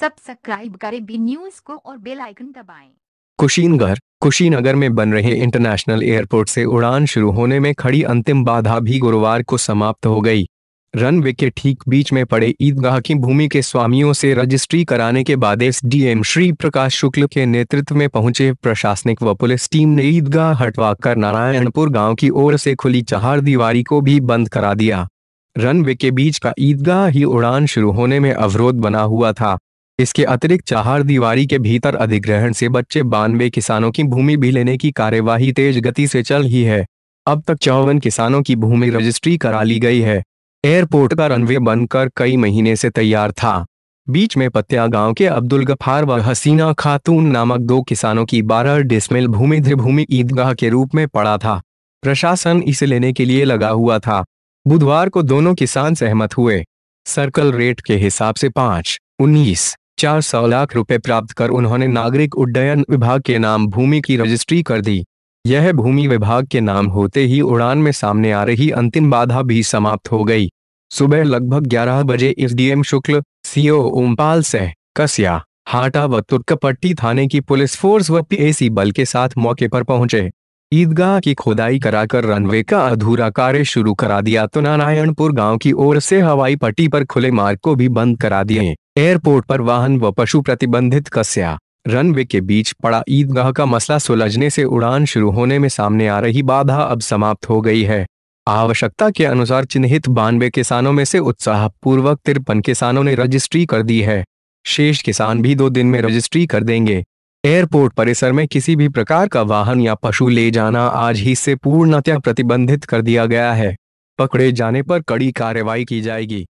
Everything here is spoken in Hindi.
सब्सक्राइब करें बी न्यूज को और बेल आइकन दबाएं। कुशीनगर कुशीनगर में बन रहे इंटरनेशनल एयरपोर्ट से उड़ान शुरू होने में खड़ी अंतिम बाधा भी गुरुवार को समाप्त हो गई रनवे के ठीक बीच में पड़े ईदगाह की भूमि के स्वामियों से रजिस्ट्री कराने के बाद एम श्री प्रकाश शुक्ल के नेतृत्व में पहुंचे प्रशासनिक व पुलिस टीम ने ईदगाह हटवाकर नारायणपुर गांव की ओर से खुली चहार दीवारी को भी बंद करा दिया रनवे के बीच का ईदगाह ही उड़ान शुरू होने में अवरोध बना हुआ था इसके अतिरिक्त चार दीवारी के भीतर अधिग्रहण से बच्चे बानवे किसानों की भूमि भी लेने की कार्यवाही तेज गति से चल रही है अब तक चौवन किसानों की भूमि रजिस्ट्री करा ली गई है एयरपोर्ट का रनवे बनकर कई महीने से तैयार था बीच में पत्या गांव के अब्दुल गफार व हसीना खातून नामक दो किसानों की बारह डिसमिल भूमि ध्रभूमि ईदगाह के रूप में पड़ा था प्रशासन इसे लेने के लिए लगा हुआ था बुधवार को दोनों किसान सहमत हुए सर्कल रेट के हिसाब से पांच उन्नीस चार सौ लाख रुपए प्राप्त कर उन्होंने नागरिक उड्डयन विभाग के नाम भूमि की रजिस्ट्री कर दी यह भूमि विभाग के नाम होते ही उड़ान में सामने आ रही अंतिम बाधा भी समाप्त हो गई सुबह लगभग 11 बजे एम शुक्ल सीओ ओमपाल से कसिया हाटा व तुर्कपट्टी थाने की पुलिस फोर्स व पीएसी बल के साथ मौके पर पहुंचे ईदगाह की खुदाई कराकर रनवे का अधूरा कार्य शुरू करा दिया तो नारायणपुर गांव की ओर से हवाई पट्टी पर खुले मार्ग को भी बंद करा दिए एयरपोर्ट पर वाहन व पशु प्रतिबंधित कस्या रनवे के बीच पड़ा ईदगाह का मसला सुलझने से उड़ान शुरू होने में सामने आ रही बाधा अब समाप्त हो गई है आवश्यकता के अनुसार चिन्हित बानवे किसानों में से उत्साहपूर्वक तिरपन किसानों ने रजिस्ट्री कर दी है शेष किसान भी दो दिन में रजिस्ट्री कर देंगे एयरपोर्ट परिसर में किसी भी प्रकार का वाहन या पशु ले जाना आज ही से पूर्णतया प्रतिबंधित कर दिया गया है पकड़े जाने पर कड़ी कार्रवाई की जाएगी